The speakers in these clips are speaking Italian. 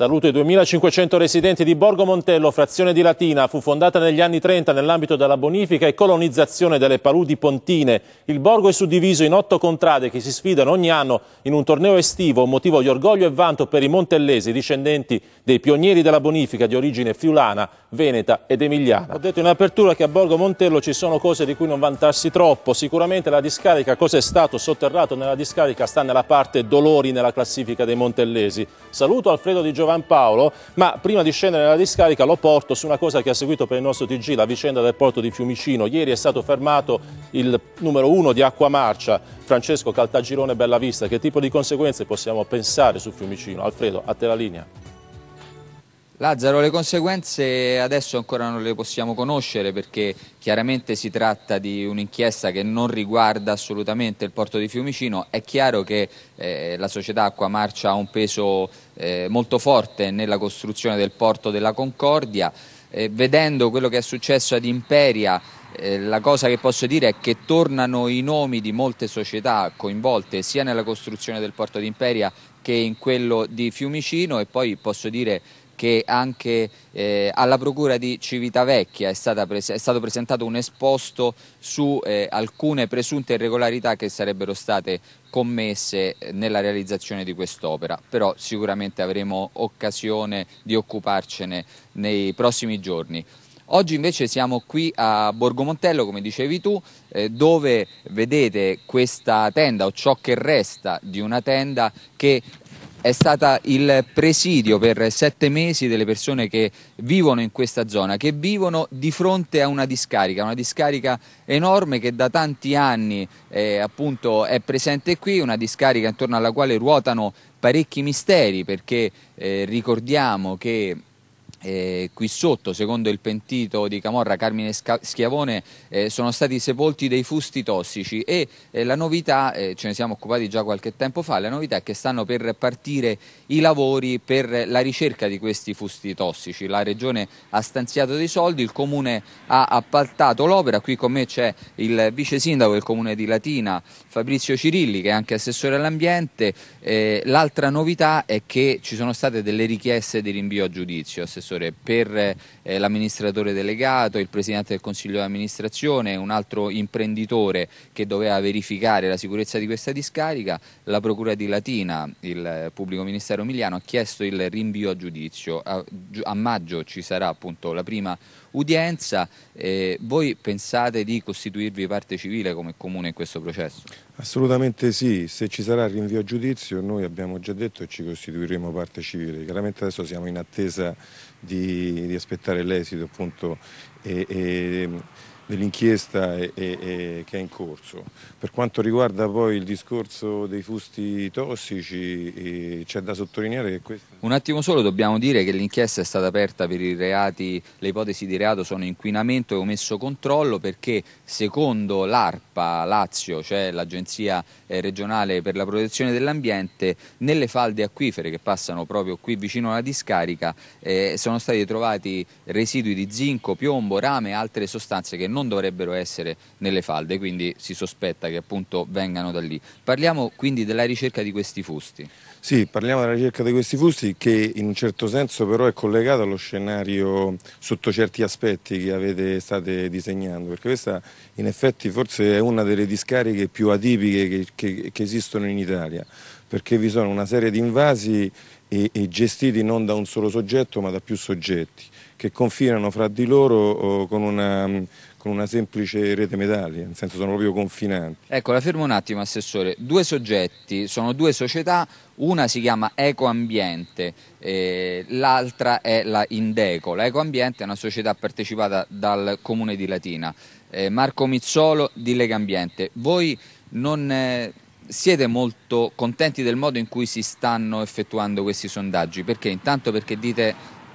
Saluto i 2.500 residenti di Borgo Montello, frazione di Latina. Fu fondata negli anni 30 nell'ambito della bonifica e colonizzazione delle paludi pontine. Il borgo è suddiviso in otto contrade che si sfidano ogni anno in un torneo estivo, un motivo di orgoglio e vanto per i montellesi, discendenti dei pionieri della bonifica di origine friulana, veneta ed emiliana. Ho detto in apertura che a Borgo Montello ci sono cose di cui non vantarsi troppo. Sicuramente la discarica, cosa è stato sotterrato nella discarica, sta nella parte dolori nella classifica dei montellesi. Saluto Alfredo Di Giovanni. Van Paolo, ma prima di scendere nella discarica lo porto su una cosa che ha seguito per il nostro TG, la vicenda del porto di Fiumicino. Ieri è stato fermato il numero uno di Acquamarcia, Francesco Caltagirone Bellavista. Che tipo di conseguenze possiamo pensare su Fiumicino? Alfredo, a te la linea. Lazzaro, le conseguenze adesso ancora non le possiamo conoscere perché chiaramente si tratta di un'inchiesta che non riguarda assolutamente il porto di Fiumicino. È chiaro che eh, la società Acquamarcia ha un peso eh, molto forte nella costruzione del porto della Concordia. Eh, vedendo quello che è successo ad Imperia eh, la cosa che posso dire è che tornano i nomi di molte società coinvolte sia nella costruzione del porto di Imperia che in quello di Fiumicino e poi posso dire che anche eh, alla Procura di Civitavecchia è, è, stato presentato un esposto su eh, alcune presunte irregolarità che sarebbero state commesse eh, nella realizzazione di quest'opera, però sicuramente avremo occasione di occuparcene nei prossimi giorni. Oggi invece siamo qui a Borgomontello, come dicevi tu, eh, dove vedete questa tenda o ciò che resta di una tenda che è stata il presidio per sette mesi delle persone che vivono in questa zona, che vivono di fronte a una discarica, una discarica enorme che da tanti anni eh, è presente qui, una discarica intorno alla quale ruotano parecchi misteri perché eh, ricordiamo che eh, qui sotto, secondo il pentito di Camorra Carmine Schiavone, eh, sono stati sepolti dei fusti tossici e eh, la novità, eh, ce ne siamo occupati già qualche tempo fa, la novità è che stanno per partire i lavori per la ricerca di questi fusti tossici. La regione ha stanziato dei soldi, il comune ha appaltato l'opera, qui con me c'è il vice sindaco del comune di Latina, Fabrizio Cirilli, che è anche assessore all'ambiente. Eh, l'altra novità è che ci sono state delle richieste di rinvio a giudizio. Assessore assessore, per eh, l'amministratore delegato, il presidente del consiglio di amministrazione, un altro imprenditore che doveva verificare la sicurezza di questa discarica, la procura di Latina, il eh, pubblico ministero Emiliano ha chiesto il rinvio a giudizio. A, a maggio ci sarà appunto la prima udienza. Eh, voi pensate di costituirvi parte civile come comune in questo processo? Assolutamente sì, se ci sarà rinvio a giudizio noi abbiamo già detto che ci costituiremo parte civile, chiaramente adesso siamo in attesa di, di aspettare l'esito appunto e, e dell'inchiesta che è in corso. Per quanto riguarda poi il discorso dei fusti tossici eh, c'è da sottolineare che questo... Un attimo solo dobbiamo dire che l'inchiesta è stata aperta per i reati, le ipotesi di reato sono inquinamento e omesso controllo perché secondo l'ARPA Lazio, cioè l'Agenzia eh, regionale per la protezione dell'ambiente, nelle falde acquifere che passano proprio qui vicino alla discarica eh, sono stati trovati residui di zinco, piombo, rame e altre sostanze che non non dovrebbero essere nelle falde, quindi si sospetta che appunto vengano da lì. Parliamo quindi della ricerca di questi fusti. Sì, parliamo della ricerca di questi fusti che in un certo senso però è collegato allo scenario sotto certi aspetti che avete state disegnando, perché questa in effetti forse è una delle discariche più atipiche che, che, che esistono in Italia, perché vi sono una serie di invasi e, e gestiti non da un solo soggetto ma da più soggetti che confinano fra di loro oh, con una con una semplice rete medaglia, nel senso sono proprio confinanti. Ecco, la fermo un attimo Assessore, due soggetti, sono due società, una si chiama Ecoambiente, eh, l'altra è la Indeco, la Ecoambiente è una società partecipata dal Comune di Latina, eh, Marco Mizzolo di Lega Ambiente, voi non... Eh, siete molto contenti del modo in cui si stanno effettuando questi sondaggi? Perché intanto perché dite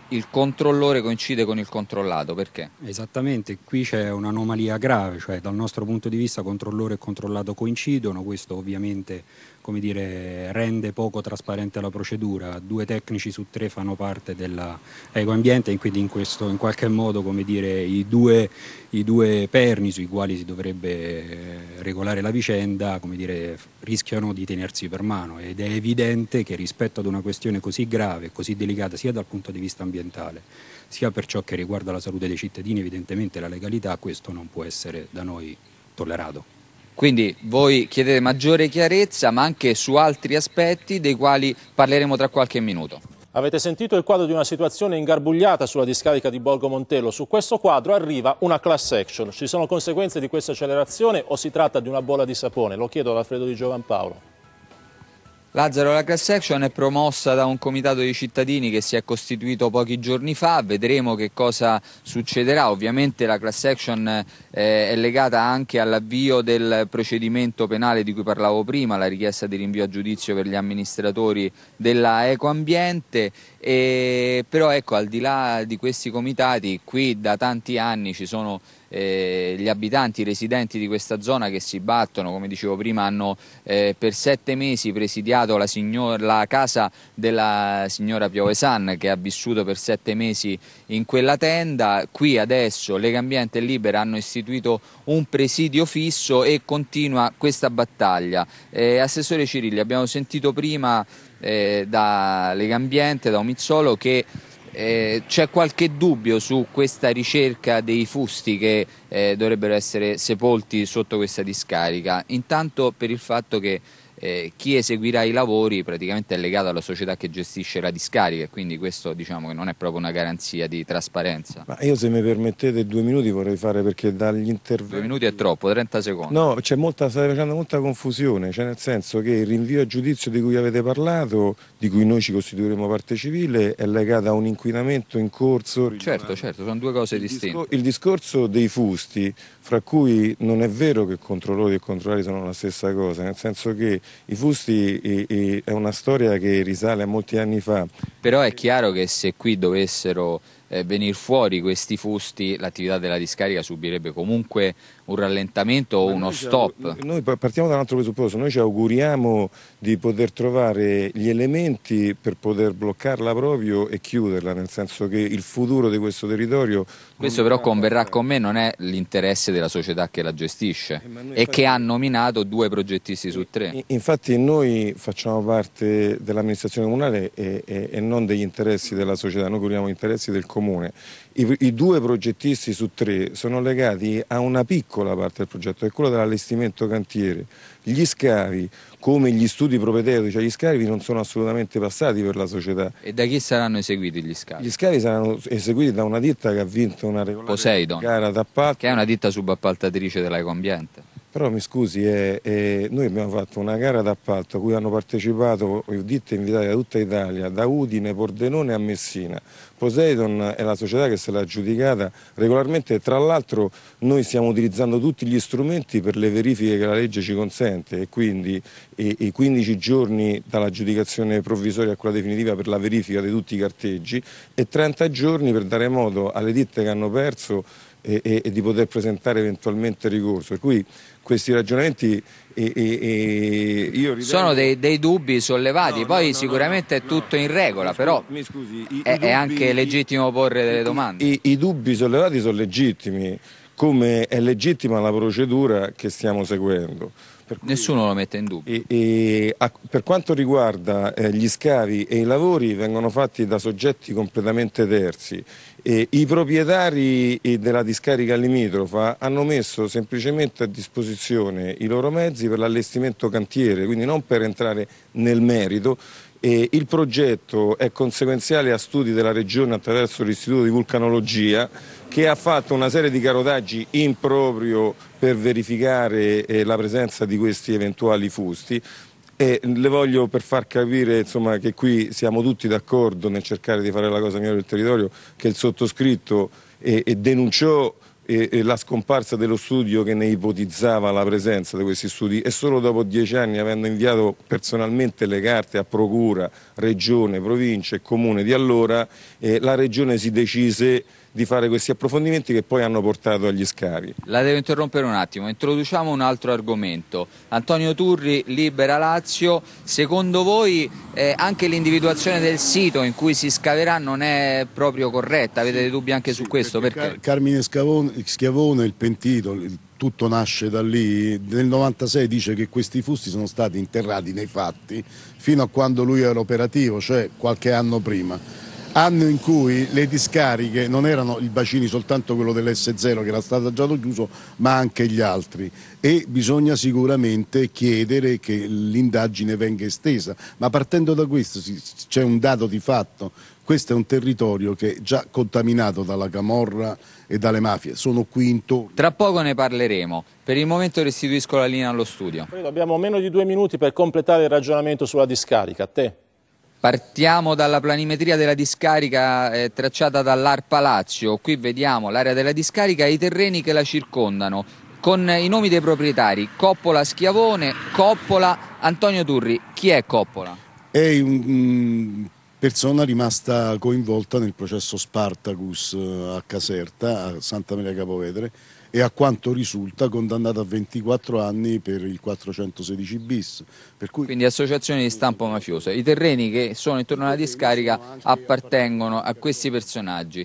il controllore coincide con il controllato, perché? Esattamente, qui c'è un'anomalia grave, cioè dal nostro punto di vista controllore e controllato coincidono, questo ovviamente dire, rende poco trasparente la procedura, due tecnici su tre fanno parte dell'ecoambiente e quindi in, questo, in qualche modo dire, i, due, i, due, perni sui quali si dovrebbe eh, regolare la vicenda dire, rischiano di tenersi per mano ed è evidente che rispetto ad una questione così grave, così delicata sia dal punto di vista ambientale, ambientale. Sia per ciò che riguarda la salute dei cittadini, evidentemente la legalità, questo non può essere da noi tollerato. Quindi voi chiedete maggiore chiarezza, ma anche su altri aspetti dei quali parleremo tra qualche minuto. Avete sentito il quadro di una situazione ingarbugliata sulla discarica di Borgo Montello. Su questo quadro arriva una class action. Ci sono conseguenze di questa accelerazione o si tratta di una bolla di sapone? Lo chiedo ad Alfredo Di Giovan Paolo. Lazzaro, la class action è promossa da un comitato di cittadini che si è costituito pochi giorni fa, vedremo che cosa succederà, ovviamente la class action eh, è legata anche all'avvio del procedimento penale di cui parlavo prima, la richiesta di rinvio a giudizio per gli amministratori della Ecoambiente e, però ecco, al di là di questi comitati, qui da tanti anni ci sono eh, gli abitanti, i residenti di questa zona che si battono, come dicevo prima, hanno eh, per sette mesi presidiato la, signor, la casa della signora Piovesan che ha vissuto per sette mesi in quella tenda. Qui adesso Lega Ambiente e Libera hanno istituito un presidio fisso e continua questa battaglia. Eh, Assessore Cirilli, abbiamo sentito prima eh, da Legambiente, da Omizzolo, che eh, c'è qualche dubbio su questa ricerca dei fusti che eh, dovrebbero essere sepolti sotto questa discarica, intanto per il fatto che eh, chi eseguirà i lavori praticamente è legato alla società che gestisce la discarica quindi questo diciamo che non è proprio una garanzia di trasparenza. Ma io se mi permettete due minuti vorrei fare perché dagli interventi... Due minuti è troppo, 30 secondi. No, c'è molta, state facendo molta confusione, cioè nel senso che il rinvio a giudizio di cui avete parlato, di cui noi ci costituiremo parte civile, è legato a un inquinamento in corso. Certo, certo, sono due cose distinte. Discor il discorso dei fusti, fra cui non è vero che controllori e controllari sono la stessa cosa, nel senso che i fusti e, e è una storia che risale a molti anni fa. Però è chiaro che se qui dovessero eh, venire fuori questi fusti, l'attività della discarica subirebbe comunque un rallentamento o uno stop. Noi partiamo da un altro presupposto, noi ci auguriamo di poter trovare gli elementi per poter bloccarla proprio e chiuderla, nel senso che il futuro di questo territorio... Questo però converrà con me, non è l'interesse della società che la gestisce eh, e che ha nominato due progettisti su tre. Infatti noi facciamo parte dell'amministrazione comunale e, e, e non degli interessi della società, noi curiamo gli interessi del comune comune. I, I, due progettisti su tre sono legati a una piccola parte del progetto, che è quella dell'allestimento cantiere. Gli scavi, come gli studi propedeutici agli cioè scavi, non sono assolutamente passati per la società. E da chi saranno eseguiti gli scavi? Gli scavi saranno eseguiti da una ditta che ha vinto una regolare Poseidon, gara d'appalto. Che è una ditta subappaltatrice dell'ecoambiente. Però mi scusi, eh, eh, noi abbiamo fatto una gara d'appalto a cui hanno partecipato ditte invitate da tutta Italia, da Udine, Pordenone a Messina. Poseidon è la società che se l'ha aggiudicata regolarmente, tra l'altro noi stiamo utilizzando tutti gli strumenti per le verifiche che la legge ci consente e quindi i 15 giorni dall'aggiudicazione provvisoria a quella definitiva per la verifica di tutti i carteggi e 30 giorni per dare modo alle ditte che hanno perso e, e, e di poter presentare eventualmente ricorso. Per cui questi ragionamenti e, e, e ritengo... Sono dei, dei, dubbi sollevati, no, poi no, no, sicuramente è tutto in regola, scusi, però scusi, i, è, i dubbi, è, anche legittimo porre delle domande. I, I, dubbi sollevati sono legittimi, come è legittima la procedura che stiamo seguendo. Cui, Nessuno lo mette in dubbio. E, e, a, per quanto riguarda eh, gli scavi e i lavori vengono fatti da soggetti completamente terzi. E, I proprietari eh, della discarica limitrofa hanno messo semplicemente a disposizione i loro mezzi per l'allestimento cantiere, quindi non per entrare nel merito, e il progetto è conseguenziale a studi della Regione attraverso l'Istituto di Vulcanologia che ha fatto una serie di carodaggi improprio per verificare eh, la presenza di questi eventuali fusti. E le voglio per far capire insomma, che qui siamo tutti d'accordo nel cercare di fare la cosa migliore del territorio, che il sottoscritto eh, eh denunciò e, e la scomparsa dello studio che ne ipotizzava la presenza di questi studi e solo dopo dieci anni avendo inviato personalmente le carte a procura, regione, provincia e comune di allora eh, la regione si decise di fare questi approfondimenti che poi hanno portato agli scavi. La devo interrompere un attimo, introduciamo un altro argomento. Antonio Turri, Libera Lazio, secondo voi eh, anche l'individuazione del sito in cui si scaverà non è proprio corretta? Avete dei dubbi anche sì, su questo? Perché? Car Carmine Scavone Schiavone, il pentito, il, tutto nasce da lì, nel 96 dice che questi fusti sono stati interrati nei fatti fino a quando lui era operativo, cioè qualche anno prima. Anno in cui le discariche non erano i bacini soltanto quello dell'S0 che era stato già chiuso, ma anche gli altri. E bisogna sicuramente chiedere che l'indagine venga estesa. Ma partendo da questo c'è un dato di fatto, questo è un territorio che è già contaminato dalla camorra e dalle mafie, sono qui intorno. Tra poco ne parleremo, per il momento restituisco la linea allo studio. Poi abbiamo meno di due minuti per completare il ragionamento sulla discarica, a te. Partiamo dalla planimetria della discarica eh, tracciata dall'Arpa Lazio, qui vediamo l'area della discarica e i terreni che la circondano con i nomi dei proprietari Coppola Schiavone, Coppola, Antonio Turri. Chi è Coppola? È un, mm, persona rimasta coinvolta nel processo Spartacus eh, a Caserta, a Santa Maria Capovedere, e a quanto risulta condannata a 24 anni per il 416 bis. Cui... Quindi associazioni di stampo mafioso. I terreni che sono intorno alla discarica appartengono a questi personaggi.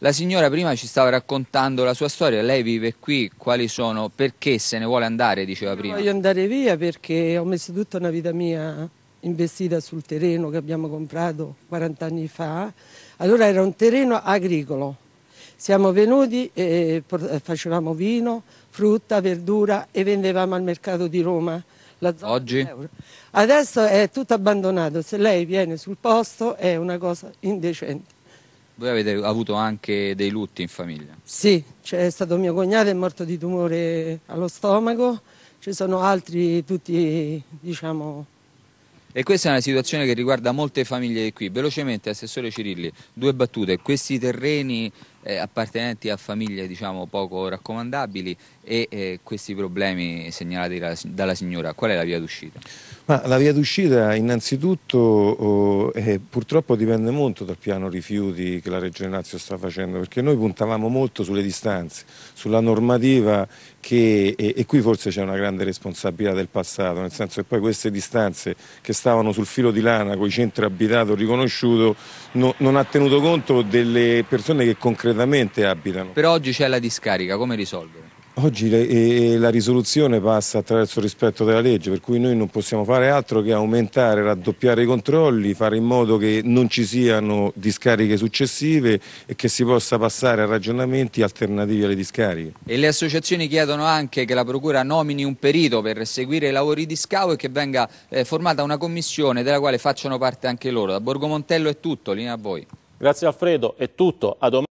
La signora prima ci stava raccontando la sua storia, lei vive qui, quali sono, perché se ne vuole andare, diceva prima. voglio andare via perché ho messo tutta una vita mia investita sul terreno che abbiamo comprato 40 anni fa. Allora era un terreno agricolo. Siamo venuti e facevamo vino, frutta, verdura e vendevamo al mercato di Roma. Oggi? Adesso è tutto abbandonato, se lei viene sul posto è una cosa indecente. Voi avete avuto anche dei lutti in famiglia? Sì, c'è stato mio cognato, è morto di tumore allo stomaco, ci sono altri tutti diciamo, e questa è una situazione che riguarda molte famiglie qui. Velocemente, Assessore Cirilli, due battute. Questi terreni eh, appartenenti a famiglie diciamo, poco raccomandabili e eh, questi problemi segnalati dalla, dalla, signora. Qual è la via d'uscita? la via d'uscita innanzitutto oh, eh, purtroppo dipende molto dal piano rifiuti che la Regione Lazio sta facendo perché noi puntavamo molto sulle distanze, sulla normativa che, e, e qui forse c'è una grande responsabilità del passato, nel senso che poi queste distanze che stavano sul filo di lana con i centri abitati riconosciuto no, non ha tenuto conto delle persone che concretamente concretamente abitano. Però oggi c'è la discarica, come risolvere? Oggi la risoluzione passa attraverso il rispetto della legge, per cui noi non possiamo fare altro che aumentare, raddoppiare i controlli, fare in modo che non ci siano discariche successive e che si possa passare a ragionamenti alternativi alle discariche. E le associazioni chiedono anche che la Procura nomini un perito per seguire i lavori di scavo e che venga eh, formata una commissione della quale facciano parte anche loro. Da Borgomontello è tutto, linea a voi. Grazie Alfredo, è tutto. A domani.